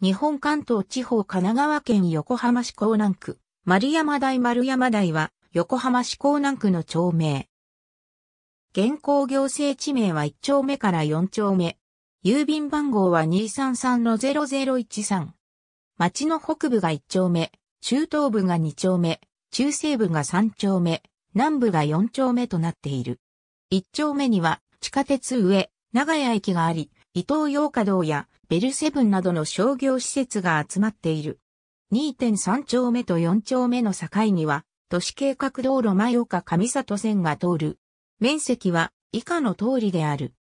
日本関東地方神奈川県横浜市港南区、丸山台丸山台は、横浜市港南区の町名。現行行政地名は1丁目から4丁目。郵便番号は233-0013。町の北部が1丁目、中東部が2丁目、中西部が3丁目、南部が4丁目となっている。1丁目には地下鉄上、長屋駅があり、伊東洋華堂やベルセブンなどの商業施設が集まっている。2.3丁目と4丁目の境には、都市計画道路前岡上里線が通る。面積は以下の通りである。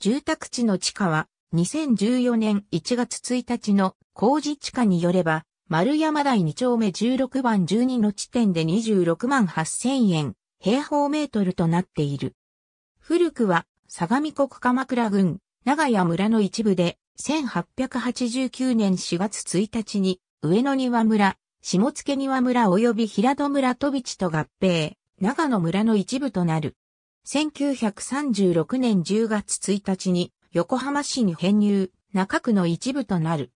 住宅地の地価は2014年1月1日の工事地価によれば、丸山台2丁目16番12の地点で26万8000円、平方メートルとなっている。古くは、相模国鎌倉郡、長屋村の一部で、1889年4月1日に、上野庭村、下野庭村及び平戸村戸地と合併、長野村の一部となる。1936年10月1日に、横浜市に編入、中区の一部となる。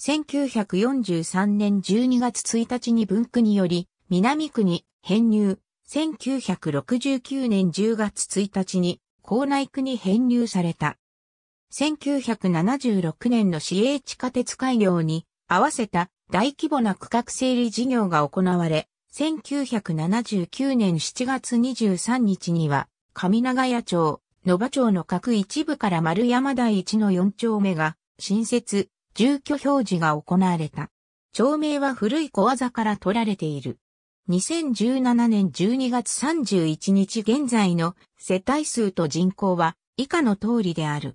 1943年12月1日に分区により、南区に編入。1969年10月1日に、港内区に編入された。1976年の市営地下鉄開業に合わせた大規模な区画整理事業が行われ、1979年7月23日には、上長屋町、野場町の各一部から丸山台一の4丁目が、新設、住居表示が行われた。町名は古い小技から取られている。2017年12月31日現在の世帯数と人口は以下の通りである。